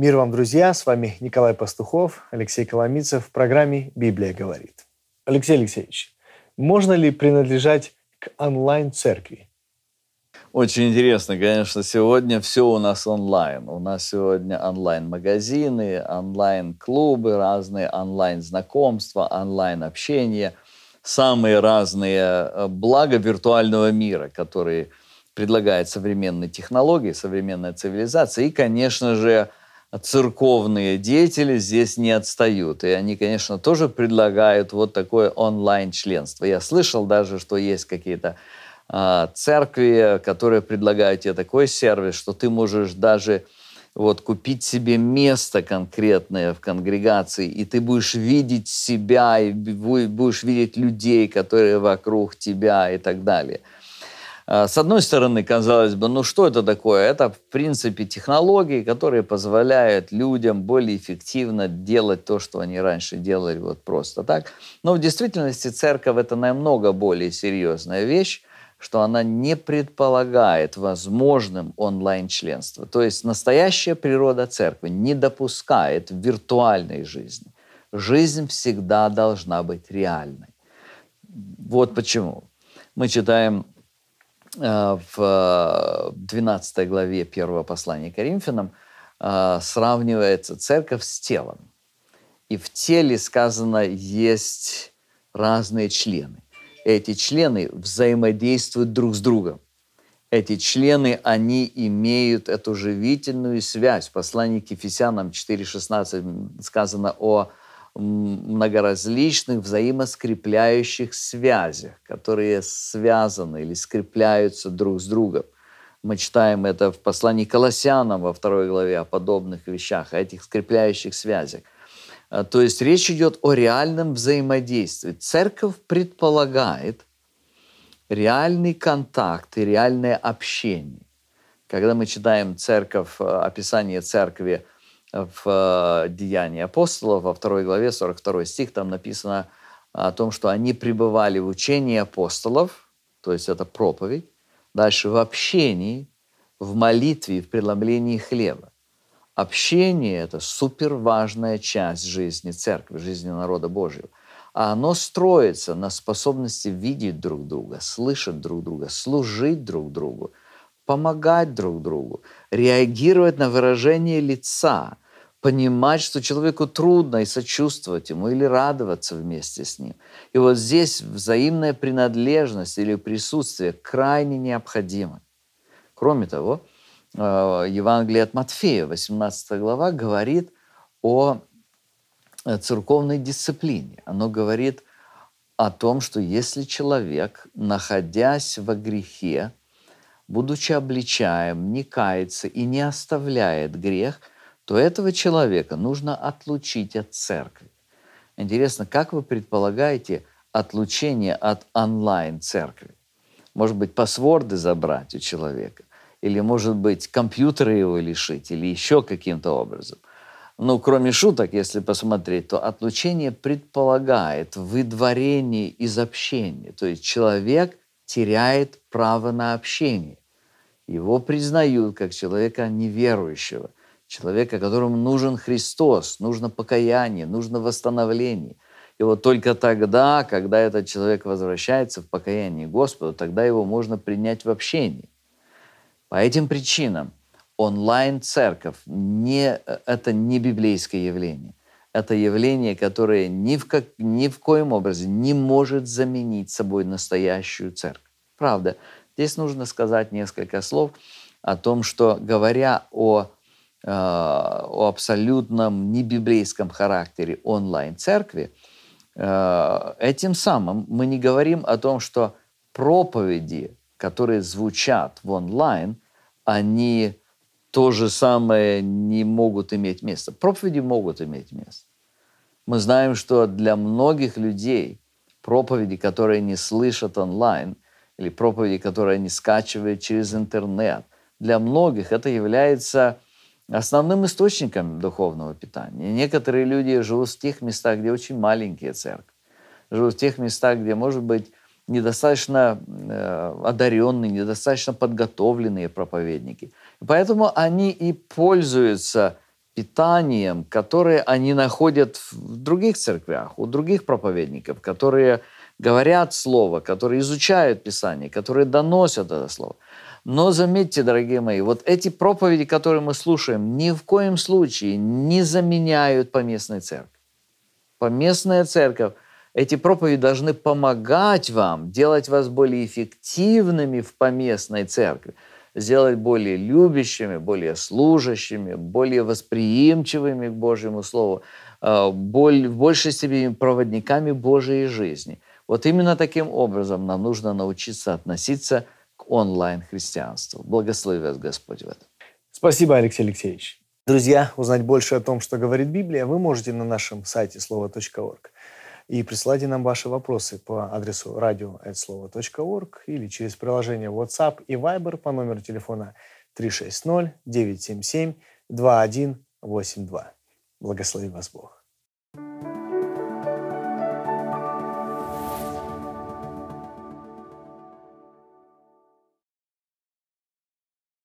Мир вам, друзья! С вами Николай Пастухов, Алексей Коломицев в программе «Библия говорит». Алексей Алексеевич, можно ли принадлежать к онлайн-церкви? Очень интересно, конечно, сегодня все у нас онлайн. У нас сегодня онлайн-магазины, онлайн-клубы, разные онлайн-знакомства, онлайн-общение, самые разные э, блага виртуального мира, которые предлагает современные технологии, современная цивилизация и, конечно же, церковные деятели здесь не отстают. И они, конечно, тоже предлагают вот такое онлайн-членство. Я слышал даже, что есть какие-то э, церкви, которые предлагают тебе такой сервис, что ты можешь даже вот купить себе место конкретное в конгрегации, и ты будешь видеть себя, и будешь видеть людей, которые вокруг тебя и так далее – а, с одной стороны, казалось бы, ну что это такое? Это, в принципе, технологии, которые позволяют людям более эффективно делать то, что они раньше делали вот просто так. Но в действительности церковь – это намного более серьезная вещь, что она не предполагает возможным онлайн-членство. То есть настоящая природа церкви не допускает виртуальной жизни. Жизнь всегда должна быть реальной. Вот почему. Мы читаем Э, в 12 э, главе первого послания Коринфянам э, сравнивается церковь с телом. И в теле сказано есть разные члены. Эти члены взаимодействуют друг с другом. Эти члены, они имеют эту живительную связь. В послании к Ефесянам 4.16 сказано о многоразличных взаимоскрепляющих связях, которые связаны или скрепляются друг с другом. Мы читаем это в послании Колоссянам во второй главе о подобных вещах, о этих скрепляющих связях. Э, то есть речь идет о реальном взаимодействии. Церковь предполагает реальный контакт и реальное общение. Когда мы читаем церковь, э, описание церкви – в э, Деянии апостолов, во второй главе, 42 стих, там написано о том, что они пребывали в учении апостолов, то есть это проповедь, дальше в общении, в молитве, в преломлении хлеба. Общение – это супер важная часть жизни церкви, жизни народа Божьего. А оно строится на способности видеть друг друга, слышать друг друга, служить друг другу – помогать друг другу, реагировать на выражение лица, понимать, что человеку трудно, и сочувствовать ему, или радоваться вместе с ним. И вот здесь взаимная принадлежность или присутствие крайне необходимо. Кроме того, э, Евангелие от Матфея, 18 глава, говорит о э, церковной дисциплине. Оно говорит о том, что если человек, находясь во грехе, будучи обличаем, не кается и не оставляет грех, то этого человека нужно отлучить от церкви. Интересно, как вы предполагаете отлучение от онлайн-церкви? Может быть, пасворды забрать у человека? Или, может быть, компьютеры его лишить? Или еще каким-то образом? Ну, кроме шуток, если посмотреть, то отлучение предполагает выдворение из общения. То есть человек теряет право на общение. Его признают как человека неверующего, человека, которому нужен Христос, нужно покаяние, нужно восстановление. И вот только тогда, когда этот человек возвращается в покаяние Господу, тогда его можно принять в общение. По этим причинам онлайн-церковь не, э, – это не библейское явление это явление, которое ни в, как, ни в коем образе не может заменить собой настоящую церковь. Правда, здесь нужно сказать несколько слов о том, что говоря о, э, о абсолютном небиблейском характере онлайн-церкви, э, этим самым мы не говорим о том, что проповеди, которые звучат в онлайн, они то же самое не могут иметь место. Проповеди могут иметь место. Мы знаем, что для многих людей проповеди, которые не слышат онлайн, или проповеди, которые они скачивают через интернет, для многих это является основным источником духовного питания. Некоторые люди живут в тех местах, где очень маленькие церкви, живут в тех местах, где, может быть, недостаточно э, одаренные, недостаточно подготовленные проповедники. Поэтому они и пользуются питанием, которые они находят в других церквях, у других проповедников, которые говорят Слово, которые изучают Писание, которые доносят это Слово. Но заметьте, дорогие мои, вот эти проповеди, которые мы слушаем, ни в коем случае не заменяют поместной церкви. Поместная церковь, эти проповеди должны помогать вам, делать вас более эффективными в поместной церкви – сделать более любящими, более служащими, более восприимчивыми к Божьему Слову, э, в большей степени проводниками Божьей жизни. Вот именно таким образом нам нужно научиться относиться к онлайн-христианству. Благослови вас Господь в этом. Спасибо, Алексей Алексеевич. Друзья, узнать больше о том, что говорит Библия, вы можете на нашем сайте слова.орг. И присылайте нам ваши вопросы по адресу radio.slovo.org или через приложение WhatsApp и Viber по номеру телефона 360 977 2182. Благослови вас Бог.